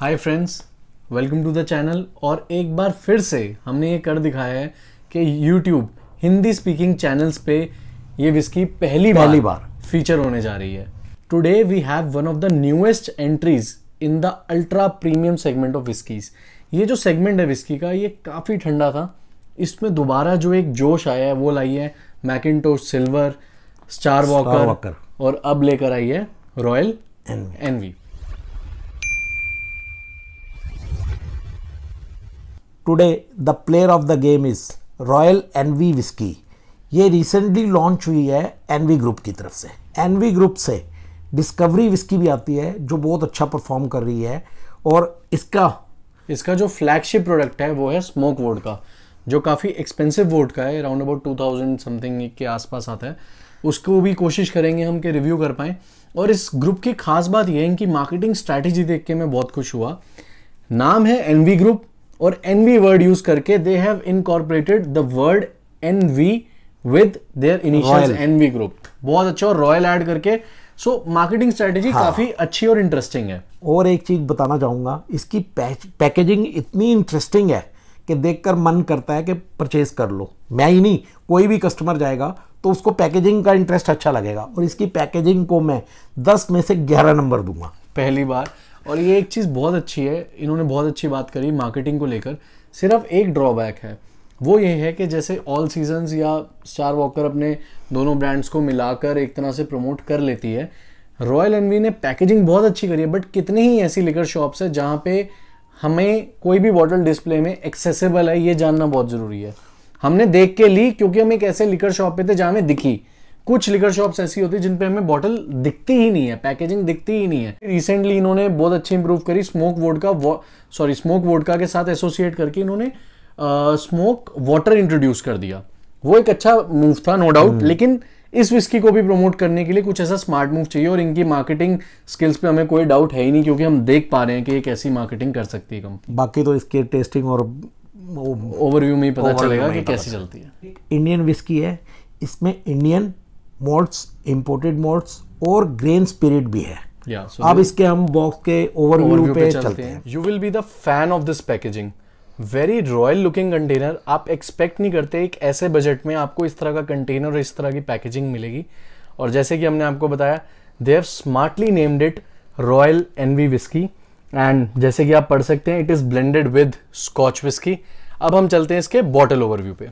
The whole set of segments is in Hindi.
Hi friends welcome to the channel और एक बार फिर से हमने ये कर दिखाया है कि यूट्यूब हिंदी स्पीकिंग चैनल्स पे ये विस्की पहली पहली बार, बार फीचर होने जा रही है today we have one of the newest entries in the ultra premium segment of whiskies ये जो सेगमेंट है विस्की का ये काफ़ी ठंडा था इसमें दोबारा जो एक जोश आया है वो लाई है मैकिनटोश सिल्वर स्टार वॉकर और अब लेकर आई है Royal Envy today the player of the game is Royal Envy whisky ये रिसेंटली लॉन्च हुई है एनवी ग्रुप की तरफ से एनवी ग्रुप से डिस्कवरी विस्की भी आती है जो बहुत अच्छा परफॉर्म कर रही है और इसका इसका जो फ्लैगशिप प्रोडक्ट है वो है स्मोक वोड का जो काफ़ी एक्सपेंसिव वोड का है around about two thousand something के आसपास आता है उसको भी कोशिश करेंगे हम कि रिव्यू कर पाएँ और इस ग्रुप की खास बात यह है इनकी मार्केटिंग स्ट्रैटेजी देख के मैं बहुत खुश हुआ नाम है एनवी ग्रुप और एन वी वर्ड यूज करके they have incorporated the word envy with their initial N V group बहुत अच्छा और रॉयल ऐड करके सो मार्केटिंग स्ट्रेटेजी काफी अच्छी और इंटरेस्टिंग है और एक चीज बताना चाहूंगा इसकी पैकेजिंग इतनी इंटरेस्टिंग है कि देखकर मन करता है कि परचेज कर लो मैं ही नहीं कोई भी कस्टमर जाएगा तो उसको पैकेजिंग का इंटरेस्ट अच्छा लगेगा और इसकी पैकेजिंग को मैं दस में से ग्यारह नंबर दूंगा पहली बार और ये एक चीज़ बहुत अच्छी है इन्होंने बहुत अच्छी बात करी मार्केटिंग को लेकर सिर्फ एक ड्रॉबैक है वो ये है कि जैसे ऑल सीजन्स या स्टार वॉकर अपने दोनों ब्रांड्स को मिलाकर एक तरह से प्रमोट कर लेती है रॉयल एनवी ने पैकेजिंग बहुत अच्छी करी है बट कितनी ही ऐसी लिकर शॉप्स है जहाँ पे हमें कोई भी बॉटल डिस्प्ले में एक्सेसिबल है ये जानना बहुत ज़रूरी है हमने देख के ली क्योंकि हम एक ऐसे लिकर शॉप पे थे जहाँ हमें दिखी कुछ लिकर शॉप्स ऐसी होती है जिन पे हमें बॉटल दिखती ही नहीं है पैकेजिंग दिखती ही नहीं है रिसेंटली इन्होंने बहुत अच्छी इंप्रूव करी smoke vodka sorry smoke vodka के साथ एसोसिएट करके इन्होंने स्मोक वाटर इंट्रोड्यूस कर दिया वो एक अच्छा मूव था no no doubt hmm. Hmm. लेकिन इस विस्की को भी प्रमोट करने के लिए कुछ ऐसा स्मार्ट मूव चाहिए और इनकी मार्केटिंग स्किल्स पे हमें कोई डाउट है ही नहीं क्योंकि हम देख पा रहे हैं कि ये कैसी मार्केटिंग कर सकती है कंपनी बाकी तो इसके टेस्टिंग और ओवरव्यू में ही पता चलेगा कि कैसी चलती है इंडियन विस्की है इसमें इंडियन मोड्स इम्पोर्टेड मोड्स और ग्रेन स्पिरिट भी है yeah, अब इसके हम बॉक्स के ओवरव्यू पे, पे चलते हैं you will be the fan of this packaging very royal looking container आप एक्सपेक्ट नहीं करते एक ऐसे बजट में आपको इस तरह का कंटेनर और इस तरह की पैकेजिंग मिलेगी और जैसे कि हमने आपको बताया they have smartly named it Royal Envy whisky and जैसे कि आप पढ़ सकते हैं it is blended with Scotch whisky अब हम चलते हैं इसके बॉटल ओवरव्यू पे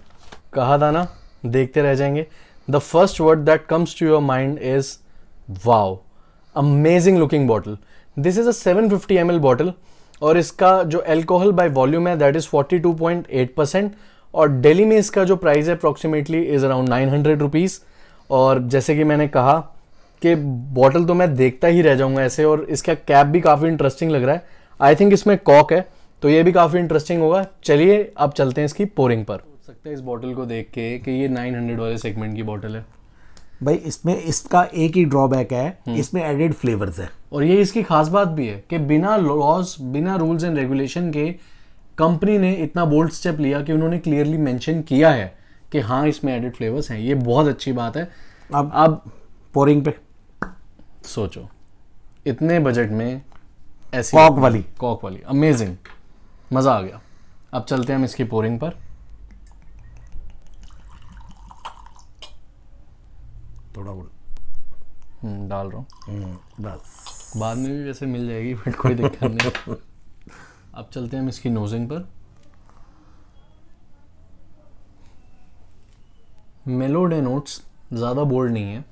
कहा था ना देखते रह जाएंगे the first word that comes to your mind is wow amazing looking bottle this is a seven fifty M L bottle और इसका जो एल्कोहल बाय वॉल्यूम है that is forty two point eight percent और डेली में इसका जो प्राइस है approximately is around nine hundred rupees और जैसे कि मैंने कहा कि बॉटल तो मैं देखता ही रह जाऊंगा ऐसे और इसका कैप भी काफ़ी इंटरेस्टिंग लग रहा है आई थिंक इसमें कॉक है तो ये भी काफ़ी इंटरेस्टिंग होगा चलिए अब चलते हैं इसकी पोरिंग पर सकता है इस बॉटल को देख के कि ये 900 वाले सेगमेंट की बॉटल है भाई इसमें इसका एक ही ड्रॉबैक है हम्म। इसमें एडेड फ्लेवर्स है और ये इसकी खास बात भी है कि बिना लॉज बिना रूल्स एंड रेगुलेशन के कंपनी ने इतना बोल्ड स्टेप लिया कि उन्होंने क्लियरली मेंशन किया है कि हाँ इसमें एडेड फ्लेवर्स हैं ये बहुत अच्छी बात है अब अब पोरिंग पे सोचो इतने बजट में ऐसी कॉक वाली कॉक वाली अमेजिंग मज़ा आ गया अब चलते हैं हम इसकी पोरिंग पर थोड़ा बहुत हम्म, डाल रहा हूँ हम्म, बस बाद में भी वैसे मिल जाएगी बट कोई दिक्कत नहीं अब चलते हैं हम इसकी नोजिंग पर मेलोडे नोट्स ज़्यादा बोल्ड नहीं है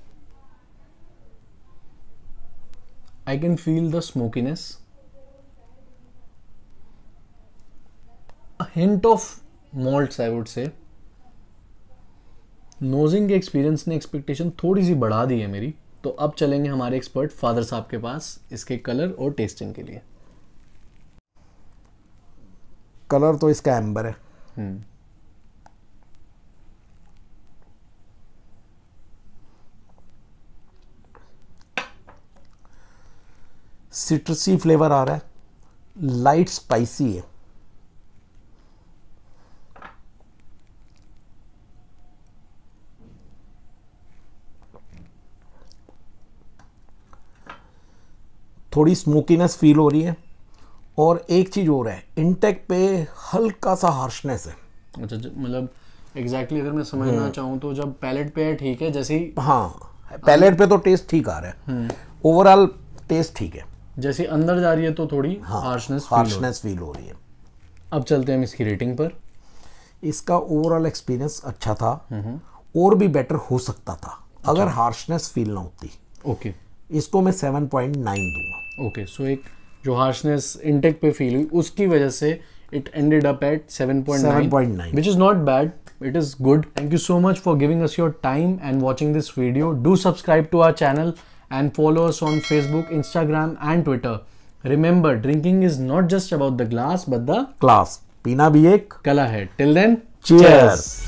I can feel the smokiness hint of malt I would say nosing के एक्सपीरियंस ने एक्सपेक्टेशन थोड़ी सी बढ़ा दी है मेरी तो अब चलेंगे हमारे एक्सपर्ट फादर साहब के पास इसके कलर और टेस्टिंग के लिए कलर तो इसका एम्बर है सिट्रसी हम्म। फ्लेवर आ रहा है लाइट स्पाइसी है थोड़ी स्मोकीनेस फील हो रही है और एक चीज़ और है इनटेक पे हल्का सा हार्शनेस है अच्छा मतलब एग्जैक्टली अगर मैं समझना हम्म। चाहूँ तो जब पैलेट पे है ठीक है जैसे हाँ पैलेट पे तो टेस्ट ठीक आ रहा है ओवरऑल हम्म। टेस्ट ठीक है जैसे अंदर जा रही है तो थोड़ी हाँ, हार्शनेस हार्शनेस फील हो रही है अब चलते हैं हम इसकी रेटिंग पर इसका ओवरऑल एक्सपीरियंस अच्छा था हम्म। और भी बेटर हो सकता था अगर हार्शनेस अच्छा। फील ना होती ओके इसको मैं सेवन पॉइंट नाइन दूंगा ओके सो एक जो हार्शनेस इंटेक पे फील हुई उसकी वजह से it ended up at 7.9 which is not bad it is good thank you so much for giving us your time and watching this video do subscribe to our channel and follow us on Facebook Instagram and Twitter remember drinking is not just about the glass but the class पीना भी एक कला है टिल देन चीयर्स